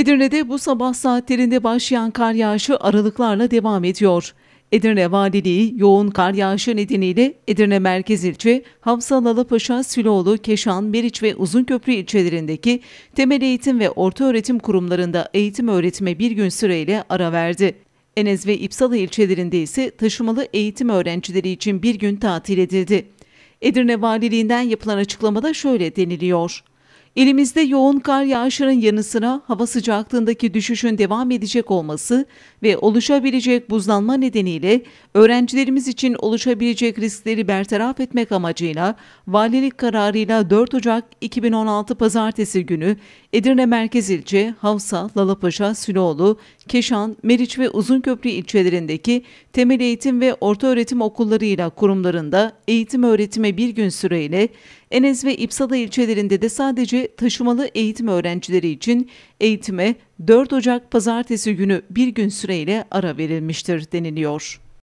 Edirne'de bu sabah saatlerinde başlayan kar yağışı aralıklarla devam ediyor. Edirne Valiliği yoğun kar yağışı nedeniyle Edirne Merkez ilçe, Hafsa Lalapaşa, Siloğlu, Keşan, Meriç ve Uzunköprü ilçelerindeki temel eğitim ve orta öğretim kurumlarında eğitim öğretime bir gün süreyle ara verdi. Enez ve İpsalı ilçelerinde ise taşımalı eğitim öğrencileri için bir gün tatil edildi. Edirne Valiliğinden yapılan açıklamada şöyle deniliyor. İlimizde yoğun kar yağışının yanı sıra hava sıcaklığındaki düşüşün devam edecek olması ve oluşabilecek buzlanma nedeniyle öğrencilerimiz için oluşabilecek riskleri bertaraf etmek amacıyla valilik kararıyla 4 Ocak 2016 Pazartesi günü Edirne Merkez İlçe, Havsa, Lalapaşa, Süloğlu, Keşan, Meriç ve Uzunköprü ilçelerindeki temel eğitim ve orta öğretim okullarıyla kurumlarında eğitim öğretime bir gün süreyle Enes ve İpsala ilçelerinde de sadece taşımalı eğitim öğrencileri için eğitime 4 Ocak pazartesi günü bir gün süreyle ara verilmiştir deniliyor.